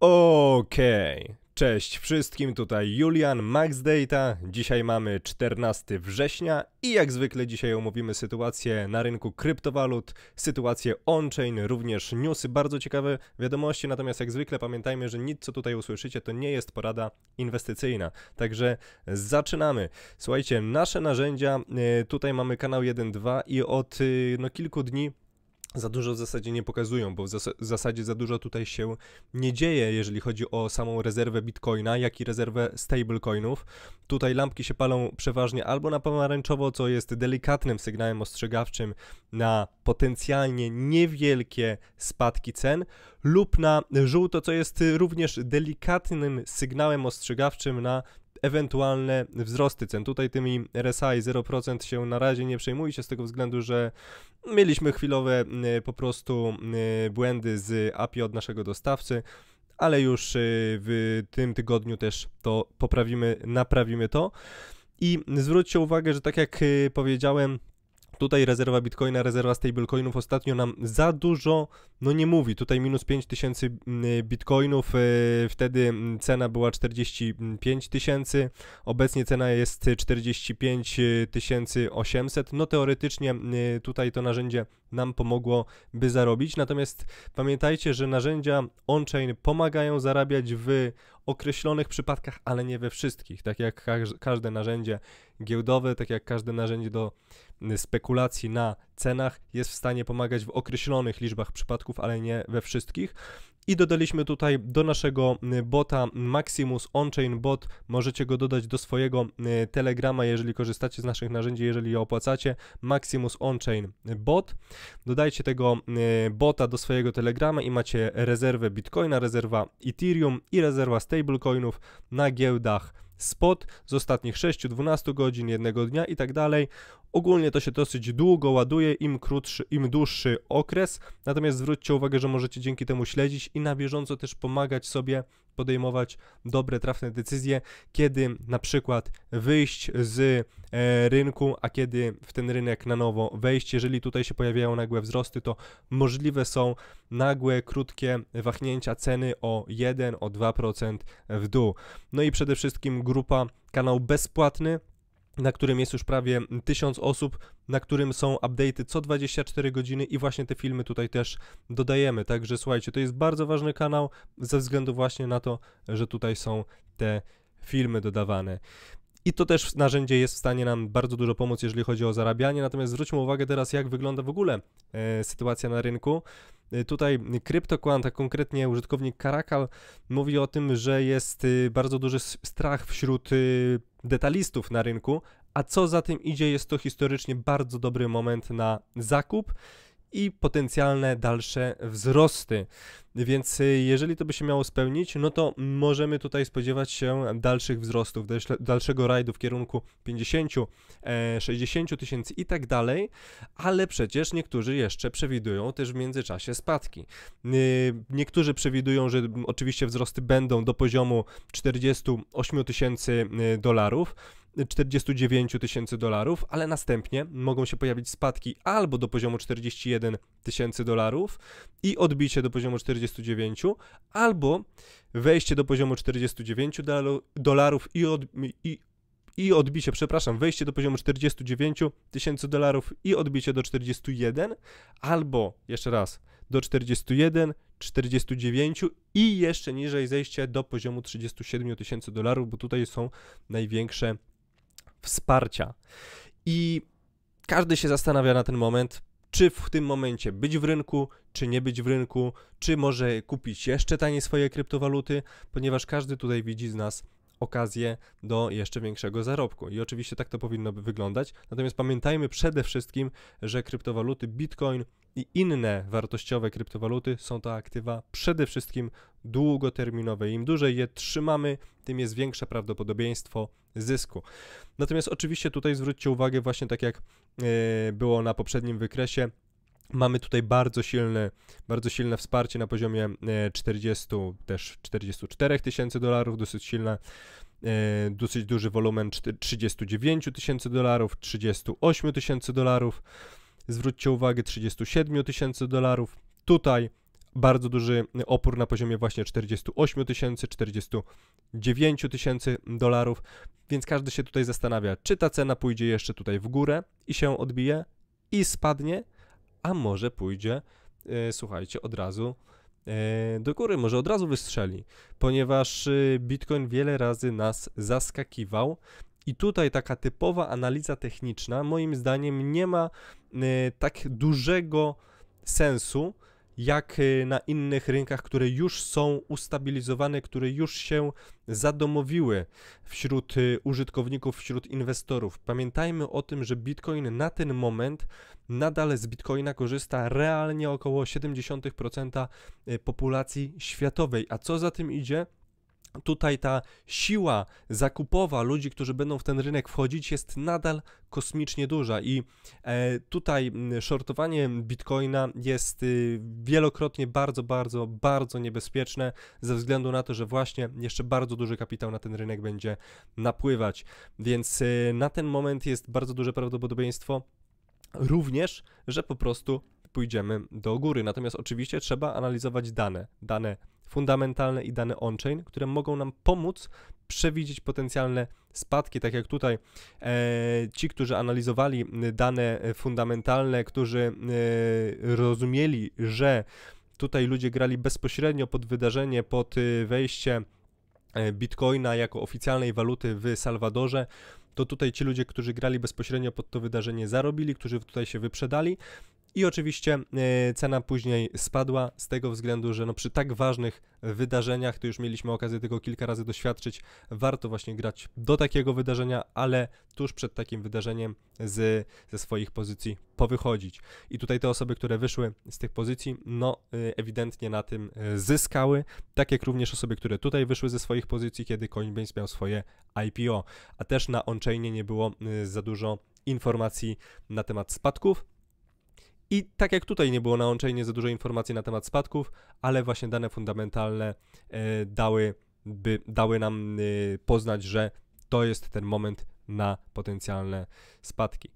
Okej. Okay. Cześć wszystkim, tutaj Julian, Max Data. Dzisiaj mamy 14 września i jak zwykle dzisiaj omówimy sytuację na rynku kryptowalut, sytuację on-chain, również newsy, bardzo ciekawe wiadomości, natomiast jak zwykle pamiętajmy, że nic co tutaj usłyszycie to nie jest porada inwestycyjna. Także zaczynamy. Słuchajcie, nasze narzędzia, y, tutaj mamy kanał 1.2 i od y, no, kilku dni za dużo w zasadzie nie pokazują, bo w, zas w zasadzie za dużo tutaj się nie dzieje, jeżeli chodzi o samą rezerwę bitcoina, jak i rezerwę stablecoinów. Tutaj lampki się palą przeważnie albo na pomarańczowo, co jest delikatnym sygnałem ostrzegawczym na potencjalnie niewielkie spadki cen, lub na żółto, co jest również delikatnym sygnałem ostrzegawczym na ewentualne wzrosty cen. Tutaj tymi RSI 0% się na razie nie przejmujcie z tego względu, że mieliśmy chwilowe y, po prostu y, błędy z API od naszego dostawcy ale już y, w tym tygodniu też to poprawimy, naprawimy to. I zwróćcie uwagę, że tak jak powiedziałem, Tutaj rezerwa bitcoina, rezerwa stablecoinów ostatnio nam za dużo no nie mówi. Tutaj minus 5000 mm, bitcoinów, y, wtedy mm, cena była 45 tysięcy, obecnie cena jest 45 800. No teoretycznie y, tutaj to narzędzie nam pomogło, by zarobić. Natomiast pamiętajcie, że narzędzia on-chain pomagają zarabiać w określonych przypadkach, ale nie we wszystkich. Tak jak każde narzędzie giełdowe, tak jak każde narzędzie do spekulacji na cenach jest w stanie pomagać w określonych liczbach przypadków, ale nie we wszystkich. I dodaliśmy tutaj do naszego y, bota Maximus Onchain Bot. Możecie go dodać do swojego y, Telegrama, jeżeli korzystacie z naszych narzędzi, jeżeli je opłacacie. Maximus Onchain Bot. Dodajcie tego y, bota do swojego Telegrama i macie rezerwę Bitcoina, rezerwa Ethereum i rezerwa stablecoinów na giełdach spot z ostatnich 6-12 godzin, jednego dnia i tak dalej. Ogólnie to się dosyć długo ładuje, im krótszy, im dłuższy okres, natomiast zwróćcie uwagę, że możecie dzięki temu śledzić i na bieżąco też pomagać sobie podejmować dobre, trafne decyzje, kiedy na przykład wyjść z e, rynku, a kiedy w ten rynek na nowo wejść. Jeżeli tutaj się pojawiają nagłe wzrosty, to możliwe są nagłe, krótkie wahnięcia ceny o 1, o 2% w dół. No i przede wszystkim grupa kanał bezpłatny, na którym jest już prawie 1000 osób, na którym są update'y co 24 godziny i właśnie te filmy tutaj też dodajemy. Także słuchajcie, to jest bardzo ważny kanał ze względu właśnie na to, że tutaj są te filmy dodawane. I to też narzędzie jest w stanie nam bardzo dużo pomóc, jeżeli chodzi o zarabianie. Natomiast zwróćmy uwagę teraz, jak wygląda w ogóle e, sytuacja na rynku. E, tutaj CryptoQuant, a konkretnie użytkownik Karakal, mówi o tym, że jest e, bardzo duży strach wśród y, detalistów na rynku, a co za tym idzie, jest to historycznie bardzo dobry moment na zakup i potencjalne dalsze wzrosty. Więc y, jeżeli to by się miało spełnić, no to możemy tutaj spodziewać się dalszych wzrostów, dalszego rajdu w kierunku 50, 60 e, tysięcy i tak dalej, ale przecież niektórzy jeszcze przewidują też w międzyczasie spadki. Y, niektórzy przewidują, że oczywiście wzrosty będą do poziomu 48 tysięcy y, dolarów, 49 tysięcy dolarów, ale następnie mogą się pojawić spadki albo do poziomu 41 tysięcy dolarów i odbicie do poziomu 49, albo wejście do poziomu 49 dolarów i, od, i, i odbicie, przepraszam, wejście do poziomu 49 tysięcy dolarów i odbicie do 41, albo jeszcze raz do 41, 49 i jeszcze niżej zejście do poziomu 37 tysięcy dolarów, bo tutaj są największe wsparcia. I każdy się zastanawia na ten moment, czy w tym momencie być w rynku, czy nie być w rynku, czy może kupić jeszcze taniej swoje kryptowaluty, ponieważ każdy tutaj widzi z nas okazję do jeszcze większego zarobku. I oczywiście tak to powinno wyglądać. Natomiast pamiętajmy przede wszystkim, że kryptowaluty Bitcoin i inne wartościowe kryptowaluty są to aktywa przede wszystkim długoterminowe. Im dłużej je trzymamy, tym jest większe prawdopodobieństwo zysku. Natomiast oczywiście tutaj zwróćcie uwagę, właśnie tak jak e, było na poprzednim wykresie, Mamy tutaj bardzo silne, bardzo silne wsparcie na poziomie 40, e, też 44 tysięcy dolarów, dosyć silna, e, dosyć duży wolumen 39 tysięcy dolarów, 38 tysięcy dolarów, zwróćcie uwagę 37 tysięcy dolarów. Tutaj bardzo duży opór na poziomie właśnie 48 tysięcy, 49 tysięcy dolarów, więc każdy się tutaj zastanawia, czy ta cena pójdzie jeszcze tutaj w górę i się odbije i spadnie, a może pójdzie, e, słuchajcie, od razu e, do góry, może od razu wystrzeli, ponieważ y, Bitcoin wiele razy nas zaskakiwał. I tutaj taka typowa analiza techniczna, moim zdaniem, nie ma y, tak dużego sensu, jak y, na innych rynkach, które już są ustabilizowane, które już się zadomowiły wśród y, użytkowników, wśród inwestorów. Pamiętajmy o tym, że Bitcoin na ten moment nadal z Bitcoina korzysta realnie około 70% y, populacji światowej, a co za tym idzie? tutaj ta siła zakupowa ludzi, którzy będą w ten rynek wchodzić, jest nadal kosmicznie duża i e, tutaj shortowanie bitcoina jest y, wielokrotnie bardzo, bardzo, bardzo niebezpieczne ze względu na to, że właśnie jeszcze bardzo duży kapitał na ten rynek będzie napływać. Więc y, na ten moment jest bardzo duże prawdopodobieństwo również, że po prostu pójdziemy do góry. Natomiast oczywiście trzeba analizować dane, dane fundamentalne i dane on-chain, które mogą nam pomóc przewidzieć potencjalne spadki, tak jak tutaj e, ci, którzy analizowali dane fundamentalne, którzy e, rozumieli, że tutaj ludzie grali bezpośrednio pod wydarzenie, pod e, wejście e, Bitcoina jako oficjalnej waluty w Salwadorze, to tutaj ci ludzie, którzy grali bezpośrednio pod to wydarzenie, zarobili, którzy tutaj się wyprzedali. I oczywiście e, cena później spadła z tego względu, że no przy tak ważnych wydarzeniach, to już mieliśmy okazję tego kilka razy doświadczyć, warto właśnie grać do takiego wydarzenia, ale tuż przed takim wydarzeniem z, ze swoich pozycji powychodzić. I tutaj te osoby, które wyszły z tych pozycji, no e, ewidentnie na tym zyskały, tak jak również osoby, które tutaj wyszły ze swoich pozycji, kiedy Coinbase miał swoje IPO, a też na on nie było e, za dużo informacji na temat spadków, i tak jak tutaj nie było na on-chainie za dużo informacji na temat spadków, ale właśnie dane fundamentalne e, dały, by, dały nam y, poznać, że to jest ten moment na potencjalne spadki.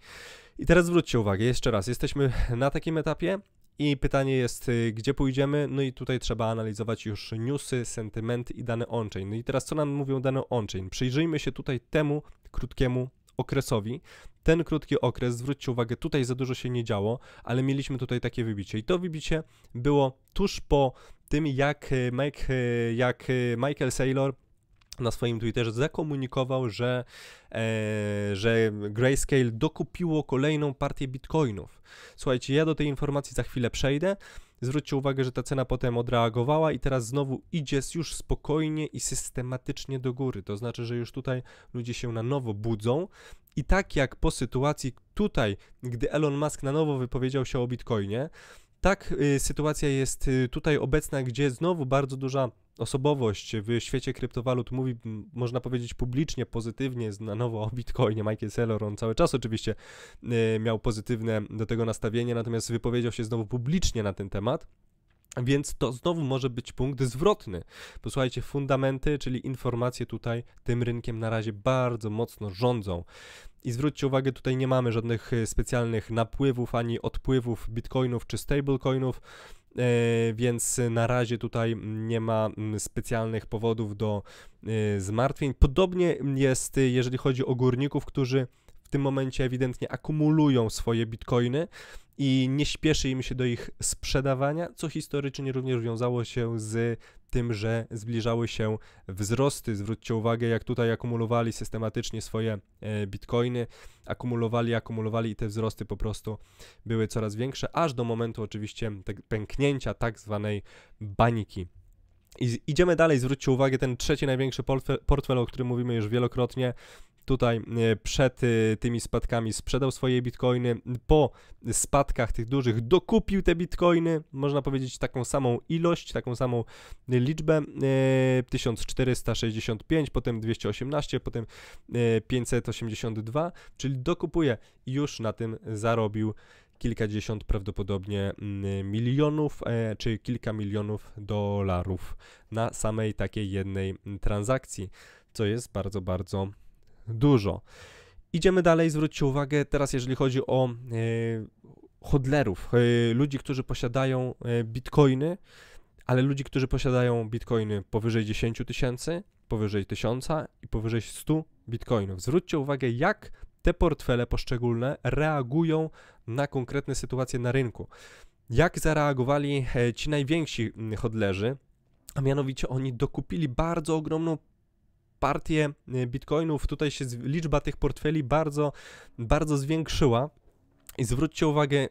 I teraz zwróćcie uwagę, jeszcze raz, jesteśmy na takim etapie i pytanie jest, y, gdzie pójdziemy? No i tutaj trzeba analizować już newsy, sentymenty i dane on-chain. No i teraz co nam mówią dane on-chain? Przyjrzyjmy się tutaj temu krótkiemu okresowi, ten krótki okres, zwróćcie uwagę, tutaj za dużo się nie działo, ale mieliśmy tutaj takie wybicie. I to wybicie było tuż po tym, jak, e, Mike, e, jak e, Michael Saylor na swoim Twitterze zakomunikował, że, e, że Grayscale dokupiło kolejną partię bitcoinów. Słuchajcie, ja do tej informacji za chwilę przejdę. Zwróćcie uwagę, że ta cena potem odreagowała i teraz znowu idzie już spokojnie i systematycznie do góry. To znaczy, że już tutaj ludzie się na nowo budzą. I tak jak po sytuacji tutaj, gdy Elon Musk na nowo wypowiedział się o bitcoinie, tak y, sytuacja jest y, tutaj obecna, gdzie znowu bardzo duża osobowość w świecie kryptowalut mówi, można powiedzieć, publicznie, pozytywnie na nowo o Bitcoinie. Michael Saylor, on cały czas oczywiście y, miał pozytywne do tego nastawienie, natomiast wypowiedział się znowu publicznie na ten temat. Więc to znowu może być punkt zwrotny. Posłuchajcie, fundamenty, czyli informacje tutaj tym rynkiem na razie bardzo mocno rządzą. I zwróćcie uwagę, tutaj nie mamy żadnych y, specjalnych napływów ani odpływów bitcoinów czy stablecoinów. E, więc na razie tutaj nie ma mm, specjalnych powodów do e, zmartwień. Podobnie jest, jeżeli chodzi o górników, którzy w tym momencie ewidentnie akumulują swoje bitcoiny i nie śpieszy im się do ich sprzedawania, co historycznie również wiązało się z tym, że zbliżały się wzrosty. Zwróćcie uwagę, jak tutaj akumulowali systematycznie swoje e, bitcoiny, akumulowali, akumulowali i te wzrosty po prostu były coraz większe, aż do momentu oczywiście pęknięcia tak zwanej bańki. I idziemy dalej, zwróćcie uwagę, ten trzeci największy portfel, portfel, o którym mówimy już wielokrotnie, tutaj e, przed e, tymi spadkami sprzedał swoje bitcoiny, po spadkach tych dużych dokupił te bitcoiny, można powiedzieć taką samą ilość, taką samą liczbę, 1465, e, potem 218, potem 582, czyli dokupuje i już na tym zarobił kilkadziesiąt prawdopodobnie milionów, czy kilka milionów dolarów na samej takiej jednej transakcji, co jest bardzo, bardzo dużo. Idziemy dalej, zwróćcie uwagę teraz, jeżeli chodzi o e, hodlerów, e, ludzi, którzy posiadają e, bitcoiny, ale ludzi, którzy posiadają bitcoiny powyżej 10 tysięcy, powyżej 1000 i powyżej 100 bitcoinów. Zwróćcie uwagę, jak te portfele poszczególne reagują na konkretne sytuacje na rynku. Jak zareagowali ci najwięksi hodlerzy, a mianowicie oni dokupili bardzo ogromną partię e, bitcoinów, tutaj się liczba tych portfeli bardzo, bardzo zwiększyła. I zwróćcie uwagę,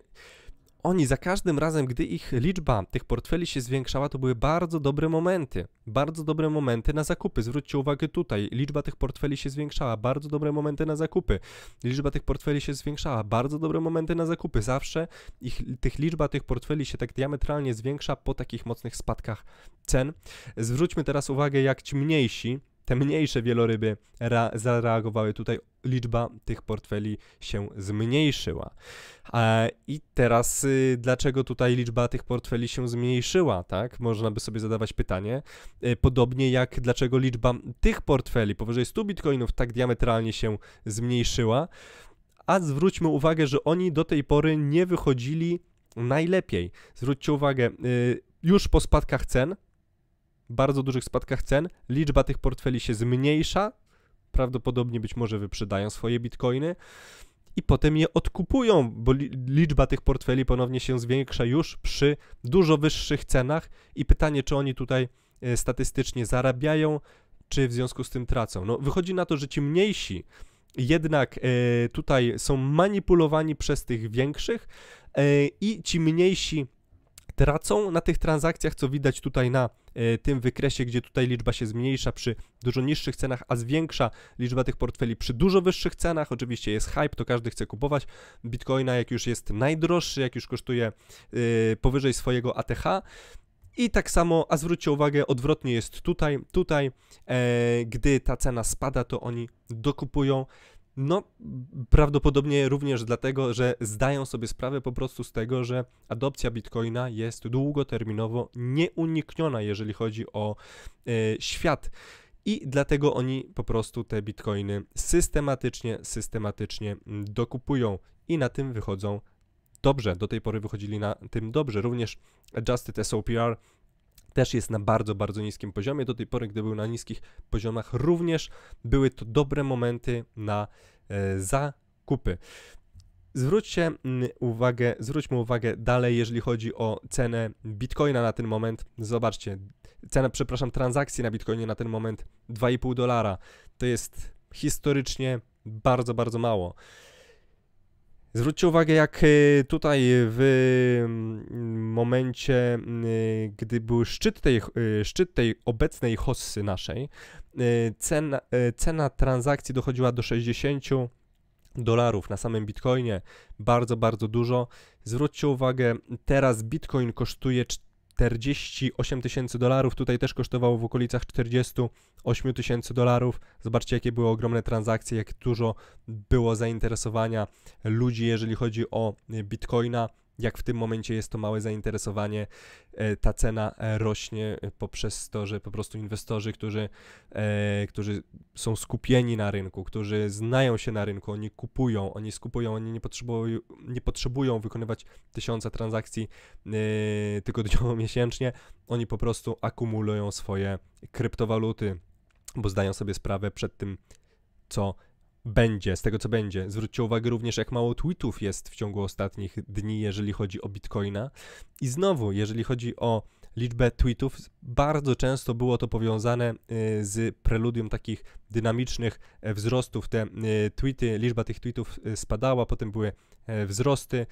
oni za każdym razem, gdy ich liczba tych portfeli się zwiększała, to były bardzo dobre momenty. Bardzo dobre momenty na zakupy. Zwróćcie uwagę tutaj, liczba tych portfeli się zwiększała, bardzo dobre momenty na zakupy. Liczba tych portfeli się zwiększała, bardzo dobre momenty na zakupy. Zawsze ich, tych liczba tych portfeli się tak diametralnie zwiększa po takich mocnych spadkach cen. Zwróćmy teraz uwagę, jak ci mniejsi te mniejsze wieloryby zareagowały tutaj, liczba tych portfeli się zmniejszyła. E, I teraz y, dlaczego tutaj liczba tych portfeli się zmniejszyła, tak? Można by sobie zadawać pytanie. Y, podobnie jak dlaczego liczba tych portfeli powyżej 100 bitcoinów tak diametralnie się zmniejszyła. A zwróćmy uwagę, że oni do tej pory nie wychodzili najlepiej. Zwróćcie uwagę, y, już po spadkach cen bardzo dużych spadkach cen, liczba tych portfeli się zmniejsza, prawdopodobnie być może wyprzedają swoje bitcoiny i potem je odkupują, bo liczba tych portfeli ponownie się zwiększa już przy dużo wyższych cenach i pytanie, czy oni tutaj e, statystycznie zarabiają, czy w związku z tym tracą. No, wychodzi na to, że ci mniejsi jednak e, tutaj są manipulowani przez tych większych e, i ci mniejsi tracą na tych transakcjach, co widać tutaj na e, tym wykresie, gdzie tutaj liczba się zmniejsza przy dużo niższych cenach, a zwiększa liczba tych portfeli przy dużo wyższych cenach. Oczywiście jest hype, to każdy chce kupować bitcoina, jak już jest najdroższy, jak już kosztuje e, powyżej swojego ATH. I tak samo, a zwróćcie uwagę, odwrotnie jest tutaj. Tutaj, e, gdy ta cena spada, to oni dokupują. No, prawdopodobnie również dlatego, że zdają sobie sprawę po prostu z tego, że adopcja bitcoina jest długoterminowo nieunikniona, jeżeli chodzi o e, świat. I dlatego oni po prostu te bitcoiny systematycznie, systematycznie dokupują i na tym wychodzą dobrze. Do tej pory wychodzili na tym dobrze. Również Adjusted SOPR też jest na bardzo, bardzo niskim poziomie. Do tej pory, gdy był na niskich poziomach, również były to dobre momenty na e, zakupy. Zwróćcie mm, uwagę, zwróćmy uwagę dalej, jeżeli chodzi o cenę bitcoina na ten moment. Zobaczcie, cena, przepraszam, transakcji na bitcoinie na ten moment 2,5 dolara. To jest historycznie bardzo, bardzo mało. Zwróćcie uwagę, jak y, tutaj w mm, momencie, y, gdy był szczyt tej, y, szczyt tej obecnej hossy naszej, cena, cena transakcji dochodziła do 60 dolarów na samym bitcoinie. Bardzo, bardzo dużo. Zwróćcie uwagę, teraz bitcoin kosztuje 48 tysięcy dolarów. Tutaj też kosztowało w okolicach 48 tysięcy dolarów. Zobaczcie, jakie były ogromne transakcje, jak dużo było zainteresowania ludzi, jeżeli chodzi o y, Bitcoina jak w tym momencie jest to małe zainteresowanie, e, ta cena e, rośnie e, poprzez to, że po prostu inwestorzy, którzy, którzy są skupieni na rynku, którzy znają się na rynku, oni kupują, oni skupują, oni nie potrzebują, nie potrzebują wykonywać tysiąca transakcji tygodniowo, miesięcznie, oni po prostu akumulują swoje kryptowaluty, bo zdają sobie sprawę przed tym, co będzie, z tego co będzie. Zwróćcie uwagę również, jak mało tweetów jest w ciągu ostatnich dni, jeżeli chodzi o bitcoina. I znowu, jeżeli chodzi o liczbę tweetów, bardzo często było to powiązane y, z preludium takich dynamicznych e, wzrostów. Te y, tweety, liczba tych tweetów y, spadała, potem były e, wzrosty.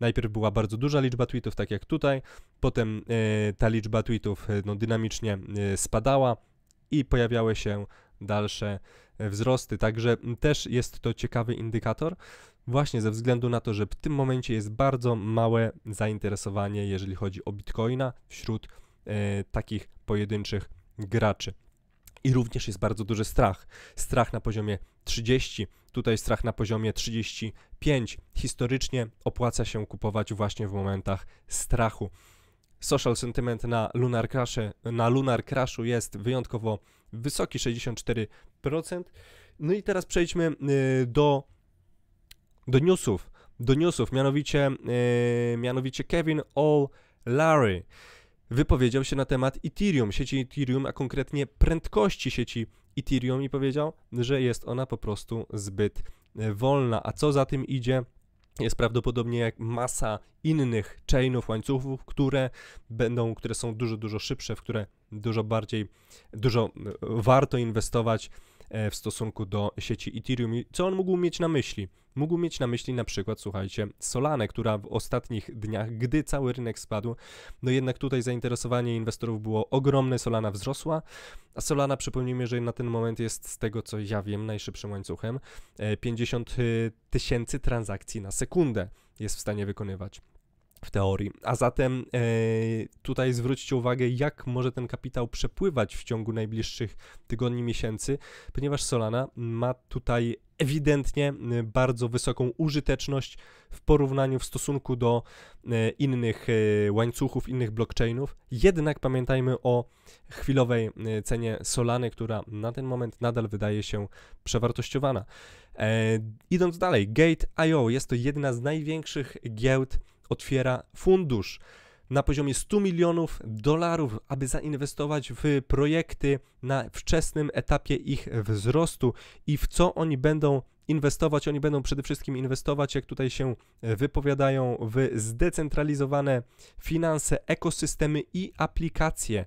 Najpierw była bardzo duża liczba tweetów, tak jak tutaj, potem ta liczba tweetów no, dynamicznie spadała i pojawiały się dalsze e, wzrosty. Także też jest to ciekawy indykator, właśnie ze względu na to, że w tym momencie jest bardzo małe zainteresowanie, jeżeli chodzi o bitcoina wśród e, takich pojedynczych graczy. I również jest bardzo duży strach. Strach na poziomie 30, tutaj strach na poziomie 35. Historycznie opłaca się kupować właśnie w momentach strachu. Social sentiment na Lunar Crashu, na Lunar Crashu jest wyjątkowo wysoki 64%. No i teraz przejdźmy y, do, do newsów, do newsów, mianowicie, y, mianowicie Kevin O'Leary wypowiedział się na temat Ethereum, sieci Ethereum, a konkretnie prędkości sieci Ethereum i powiedział, że jest ona po prostu zbyt y, wolna. A co za tym idzie, jest prawdopodobnie jak masa innych chainów, łańcuchów, które będą, które są dużo, dużo szybsze, w które dużo bardziej, dużo e, warto inwestować E, w stosunku do sieci Ethereum. Co on mógł mieć na myśli? Mógł mieć na myśli na przykład, słuchajcie, Solanę, która w ostatnich dniach, gdy cały rynek spadł, no jednak tutaj zainteresowanie inwestorów było ogromne, Solana wzrosła, a Solana, przypomnijmy, że na ten moment jest z tego, co ja wiem, najszybszym łańcuchem, 50 e, e, tysięcy transakcji na sekundę jest w stanie wykonywać w teorii. A zatem e, tutaj zwróćcie uwagę, jak może ten kapitał przepływać w ciągu najbliższych tygodni, miesięcy, ponieważ Solana ma tutaj ewidentnie e, bardzo wysoką użyteczność w porównaniu, w stosunku do e, innych e, łańcuchów, innych blockchainów. Jednak pamiętajmy o chwilowej e, cenie Solany, która na ten moment nadal wydaje się przewartościowana. E, idąc dalej, Gate.io jest to jedna z największych giełd otwiera fundusz na poziomie 100 milionów dolarów, aby zainwestować w projekty na wczesnym etapie ich wzrostu i w co oni będą inwestować. Oni będą przede wszystkim inwestować, jak tutaj się wypowiadają, w zdecentralizowane finanse, ekosystemy i aplikacje.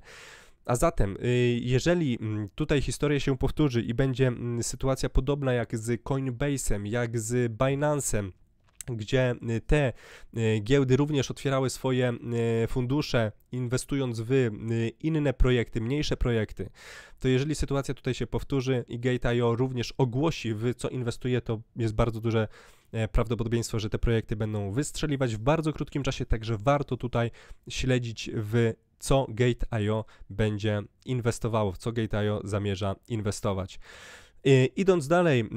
A zatem, y, jeżeli mm, tutaj historia się powtórzy i będzie mm, sytuacja podobna jak z Coinbase'em, jak z Binance'em, gdzie y, te y, giełdy również otwierały swoje y, fundusze, inwestując w inne projekty, mniejsze projekty, to jeżeli sytuacja tutaj się powtórzy i Gate.io również ogłosi, w co inwestuje, to jest bardzo duże e, prawdopodobieństwo, że te projekty będą wystrzeliwać w bardzo krótkim czasie, także warto tutaj śledzić w co Gate.io będzie inwestowało, w co Gate.io zamierza inwestować. E, idąc dalej,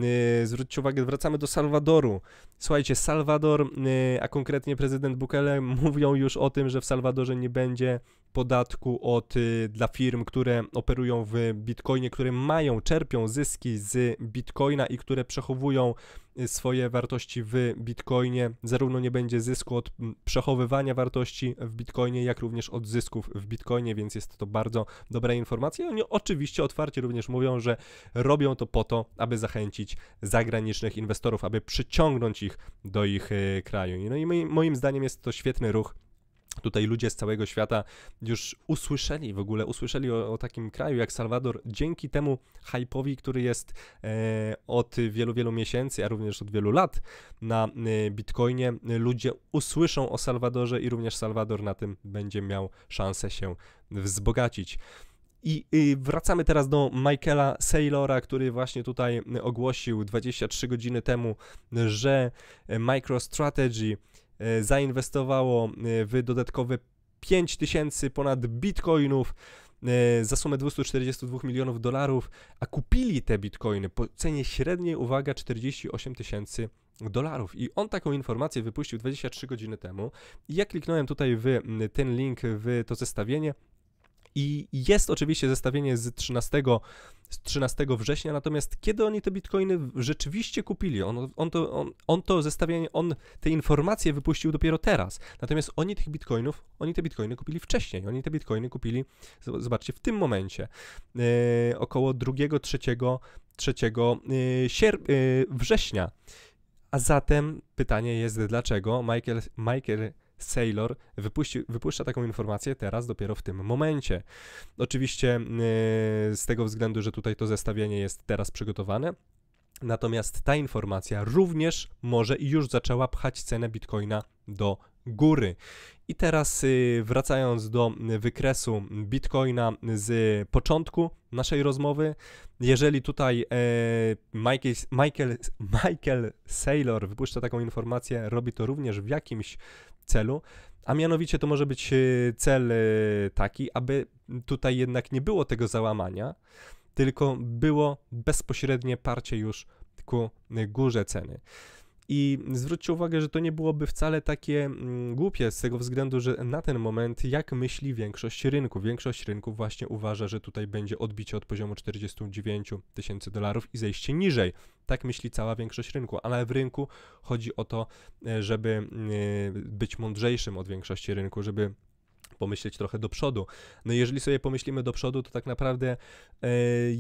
e, zwróćcie uwagę, wracamy do Salwadoru. Słuchajcie, Salwador, e, a konkretnie prezydent Bukele mówią już o tym, że w Salwadorze nie będzie podatku od, y, dla firm, które operują w bitcoinie, które mają, czerpią zyski z bitcoina i które przechowują y, swoje wartości w bitcoinie. Zarówno nie będzie zysku od przechowywania wartości w bitcoinie, jak również od zysków w bitcoinie, więc jest to bardzo dobra informacja. I oni oczywiście otwarcie również mówią, że robią to po to, aby zachęcić zagranicznych inwestorów, aby przyciągnąć ich do ich y, kraju. No i moim zdaniem jest to świetny ruch Tutaj ludzie z całego świata już usłyszeli w ogóle, usłyszeli o, o takim kraju jak Salwador dzięki temu hype'owi, który jest e, od wielu, wielu miesięcy, a również od wielu lat na e, Bitcoinie. Ludzie usłyszą o Salwadorze i również Salwador na tym będzie miał szansę się wzbogacić. I y, wracamy teraz do Michaela Saylora, który właśnie tutaj ogłosił 23 godziny temu, że e, MicroStrategy E, zainwestowało e, w dodatkowe 5000 ponad bitcoinów e, za sumę 242 milionów dolarów, a kupili te bitcoiny po cenie średniej, uwaga, 48 tysięcy dolarów. I on taką informację wypuścił 23 godziny temu. I ja kliknąłem tutaj w ten link, w to zestawienie i jest oczywiście zestawienie z 13, z 13 września, natomiast kiedy oni te bitcoiny rzeczywiście kupili, on, on, to, on, on to zestawienie, on te informacje wypuścił dopiero teraz. Natomiast oni tych bitcoinów, oni te bitcoiny kupili wcześniej, oni te bitcoiny kupili, zobaczcie, w tym momencie, yy, około 2, 3, 3 yy, yy, września. A zatem pytanie jest, dlaczego Michael, Michael Sailor wypuści, wypuszcza taką informację teraz, dopiero w tym momencie. Oczywiście yy, z tego względu, że tutaj to zestawienie jest teraz przygotowane, Natomiast ta informacja również może i już zaczęła pchać cenę bitcoina do góry. I teraz yy, wracając do wykresu bitcoina z początku naszej rozmowy, jeżeli tutaj yy, Michael, Michael, Michael Saylor wypuszcza taką informację, robi to również w jakimś celu, a mianowicie to może być e, cel e, taki, aby tutaj jednak nie było tego załamania, tylko było bezpośrednie parcie już ku e, górze ceny. I zwróćcie uwagę, że to nie byłoby wcale takie mm, głupie z tego względu, że na ten moment jak myśli większość rynku? Większość rynku właśnie uważa, że tutaj będzie odbicie od poziomu 49 tysięcy dolarów i zejście niżej. Tak myśli cała większość rynku, ale w rynku chodzi o to, e, żeby mm, e, być mądrzejszym od większości rynku, żeby pomyśleć trochę do przodu. No jeżeli sobie pomyślimy do przodu, to tak naprawdę e,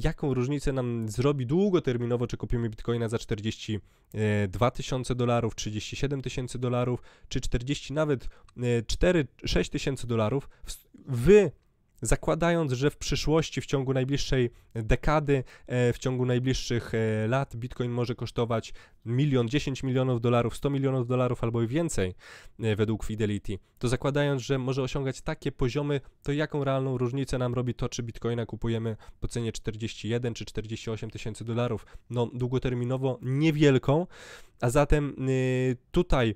jaką różnicę nam zrobi długoterminowo, czy kupimy bitcoina za 42 e, tysiące dolarów, 37 tysięcy dolarów, czy 40 nawet 4-6 e, tysięcy dolarów w, w zakładając, że w przyszłości, w ciągu najbliższej dekady, e, w ciągu najbliższych e, lat Bitcoin może kosztować milion, 10 milionów dolarów, 100 milionów dolarów albo i więcej e, według Fidelity, to zakładając, że może osiągać takie poziomy, to jaką realną różnicę nam robi to, czy Bitcoina kupujemy po cenie 41 czy 48 tysięcy dolarów? No długoterminowo niewielką, a zatem y, tutaj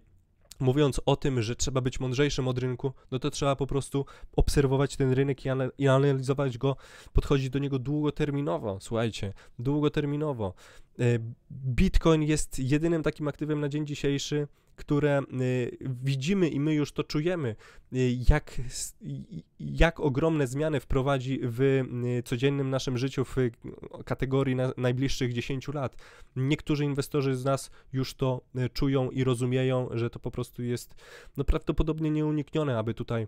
mówiąc o tym, że trzeba być mądrzejszym od rynku, no to trzeba po prostu obserwować ten rynek i, analizować go, podchodzić do niego długoterminowo. Słuchajcie, długoterminowo. E, Bitcoin jest jedynym takim aktywem na dzień dzisiejszy, które y, widzimy i my już to czujemy, y, jak, jak ogromne zmiany wprowadzi w y, codziennym naszym życiu w kategorii na, najbliższych 10 lat. Niektórzy inwestorzy z nas już to czują i rozumieją, że to po prostu jest no, prawdopodobnie nieuniknione, aby tutaj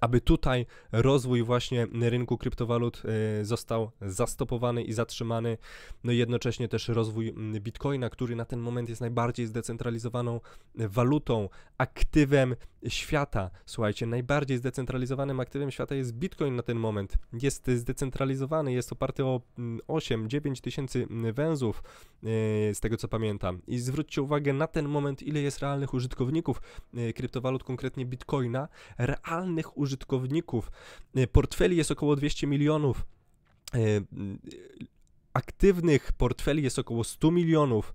aby tutaj rozwój właśnie rynku kryptowalut e, został zastopowany i zatrzymany, no i jednocześnie też rozwój bitcoina, który na ten moment jest najbardziej zdecentralizowaną e, walutą, aktywem świata. Słuchajcie, najbardziej zdecentralizowanym aktywem świata jest bitcoin na ten moment. Jest zdecentralizowany, jest oparty o 8-9 tysięcy węzłów, e, z tego co pamiętam. I zwróćcie uwagę na ten moment, ile jest realnych użytkowników kryptowalut, konkretnie bitcoina, realnych użytkowników, e, portfeli jest około 200 milionów, e, aktywnych portfeli jest około 100 milionów,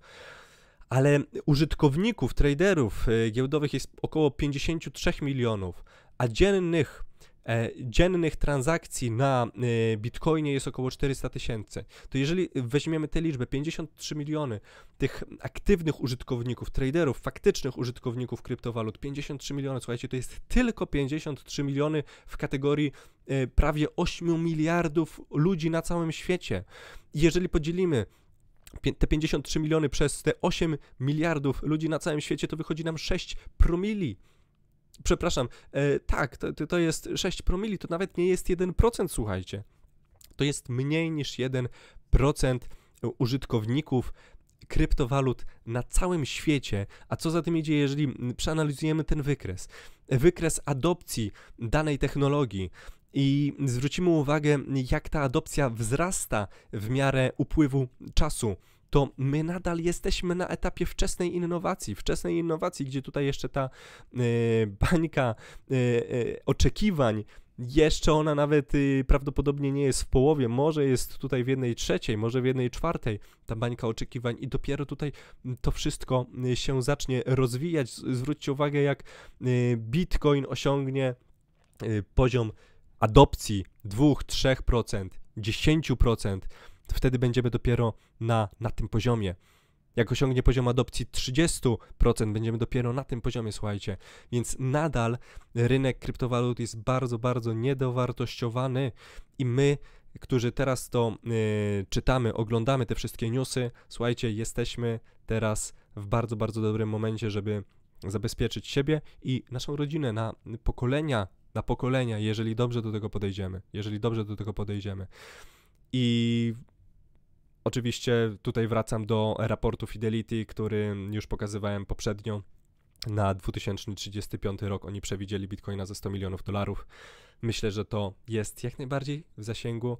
ale użytkowników, traderów e, giełdowych jest około 53 milionów, a dziennych E, dziennych transakcji na e, Bitcoinie jest około 400 tysięcy, to jeżeli weźmiemy tę liczbę, 53 miliony tych aktywnych użytkowników, traderów, faktycznych użytkowników kryptowalut, 53 miliony, słuchajcie, to jest tylko 53 miliony w kategorii e, prawie 8 miliardów ludzi na całym świecie. Jeżeli podzielimy te 53 miliony przez te 8 miliardów ludzi na całym świecie, to wychodzi nam 6 promili. Przepraszam, e, tak, to, to jest 6 promili, to nawet nie jest 1%, słuchajcie. To jest mniej niż 1% użytkowników kryptowalut na całym świecie. A co za tym idzie, jeżeli przeanalizujemy ten wykres? Wykres adopcji danej technologii, i zwrócimy uwagę, jak ta adopcja wzrasta w miarę upływu czasu to my nadal jesteśmy na etapie wczesnej innowacji, wczesnej innowacji, gdzie tutaj jeszcze ta y, bańka y, y, oczekiwań jeszcze ona nawet y, prawdopodobnie nie jest w połowie, może jest tutaj w jednej trzeciej, może w jednej czwartej ta bańka oczekiwań i dopiero tutaj to wszystko y, się zacznie rozwijać. Zwróćcie uwagę, jak y, Bitcoin osiągnie y, poziom adopcji 2-3%, 10% wtedy będziemy dopiero na, na tym poziomie. Jak osiągnie poziom adopcji 30%, będziemy dopiero na tym poziomie, słuchajcie. Więc nadal rynek kryptowalut jest bardzo, bardzo niedowartościowany i my, którzy teraz to yy, czytamy, oglądamy te wszystkie newsy, słuchajcie, jesteśmy teraz w bardzo, bardzo dobrym momencie, żeby zabezpieczyć siebie i naszą rodzinę na pokolenia, na pokolenia, jeżeli dobrze do tego podejdziemy, jeżeli dobrze do tego podejdziemy. I Oczywiście tutaj wracam do raportu Fidelity, który już pokazywałem poprzednio. Na 2035 rok oni przewidzieli bitcoina ze 100 milionów dolarów. Myślę, że to jest jak najbardziej w zasięgu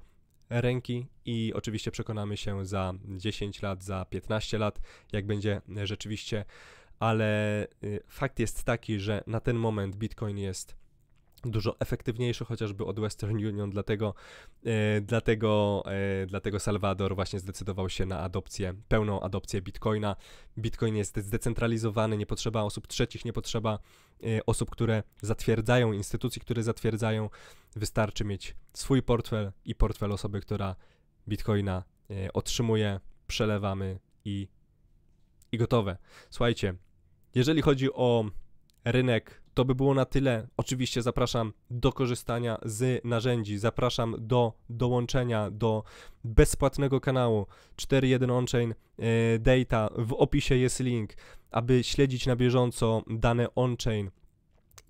ręki i oczywiście przekonamy się za 10 lat, za 15 lat, jak będzie rzeczywiście, ale y, fakt jest taki, że na ten moment bitcoin jest dużo efektywniejszy chociażby od Western Union, dlatego, e, dlatego, e, dlatego Salwador właśnie zdecydował się na adopcję, pełną adopcję Bitcoina. Bitcoin jest zdecentralizowany, nie potrzeba osób trzecich, nie potrzeba e, osób, które zatwierdzają, instytucji, które zatwierdzają. Wystarczy mieć swój portfel i portfel osoby, która Bitcoina e, otrzymuje, przelewamy i, i gotowe. Słuchajcie, jeżeli chodzi o rynek to by było na tyle. Oczywiście zapraszam do korzystania z narzędzi, zapraszam do dołączenia do bezpłatnego kanału 4.1 Onchain e, Data. W opisie jest link, aby śledzić na bieżąco dane on-chain.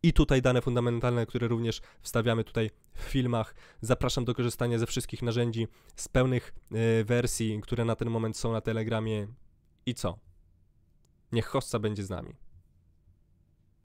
I tutaj dane fundamentalne, które również wstawiamy tutaj w filmach. Zapraszam do korzystania ze wszystkich narzędzi, z pełnych e, wersji, które na ten moment są na Telegramie. I co? Niech hostca będzie z nami.